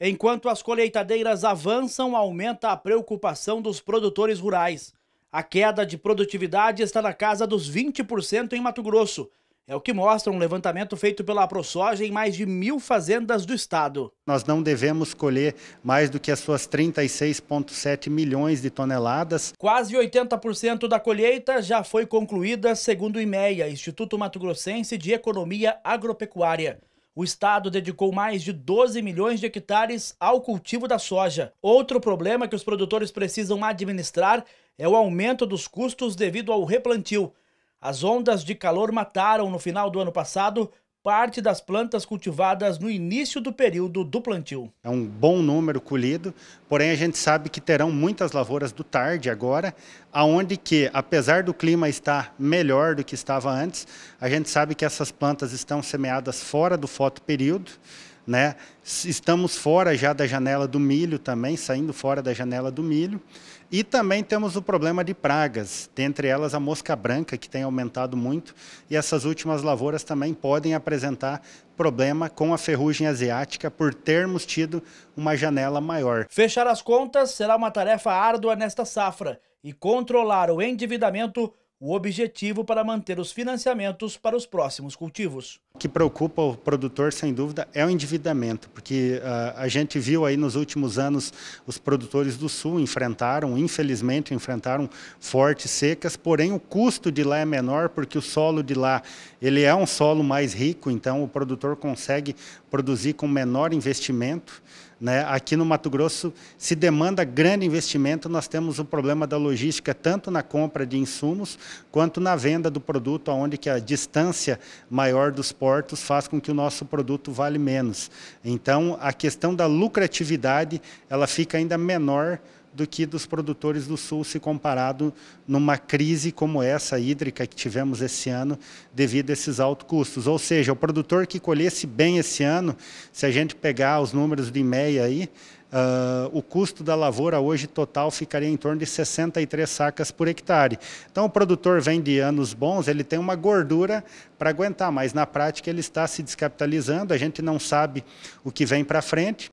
Enquanto as colheitadeiras avançam, aumenta a preocupação dos produtores rurais. A queda de produtividade está na casa dos 20% em Mato Grosso. É o que mostra um levantamento feito pela ProSoja em mais de mil fazendas do estado. Nós não devemos colher mais do que as suas 36,7 milhões de toneladas. Quase 80% da colheita já foi concluída, segundo o IMEA, Instituto Mato Grossense de Economia Agropecuária. O estado dedicou mais de 12 milhões de hectares ao cultivo da soja. Outro problema que os produtores precisam administrar é o aumento dos custos devido ao replantio. As ondas de calor mataram no final do ano passado parte das plantas cultivadas no início do período do plantio. É um bom número colhido, porém a gente sabe que terão muitas lavouras do tarde agora, aonde que, apesar do clima estar melhor do que estava antes, a gente sabe que essas plantas estão semeadas fora do fotoperíodo, né? Estamos fora já da janela do milho também, saindo fora da janela do milho. E também temos o problema de pragas, dentre elas a mosca branca, que tem aumentado muito, e essas últimas lavouras também podem apresentar problema com a ferrugem asiática por termos tido uma janela maior. Fechar as contas será uma tarefa árdua nesta safra e controlar o endividamento o objetivo para manter os financiamentos para os próximos cultivos. O que preocupa o produtor, sem dúvida, é o endividamento, porque uh, a gente viu aí nos últimos anos os produtores do Sul enfrentaram, infelizmente, enfrentaram fortes secas, porém o custo de lá é menor, porque o solo de lá ele é um solo mais rico, então o produtor consegue produzir com menor investimento. Né? Aqui no Mato Grosso se demanda grande investimento, nós temos o problema da logística, tanto na compra de insumos, quanto na venda do produto, onde que a distância maior dos portos faz com que o nosso produto vale menos. Então, a questão da lucratividade, ela fica ainda menor do que dos produtores do Sul se comparado numa crise como essa hídrica que tivemos esse ano devido a esses altos custos. Ou seja, o produtor que colhesse bem esse ano, se a gente pegar os números de meia aí, Uh, o custo da lavoura hoje total ficaria em torno de 63 sacas por hectare. Então o produtor vem de anos bons, ele tem uma gordura para aguentar, mas na prática ele está se descapitalizando, a gente não sabe o que vem para frente.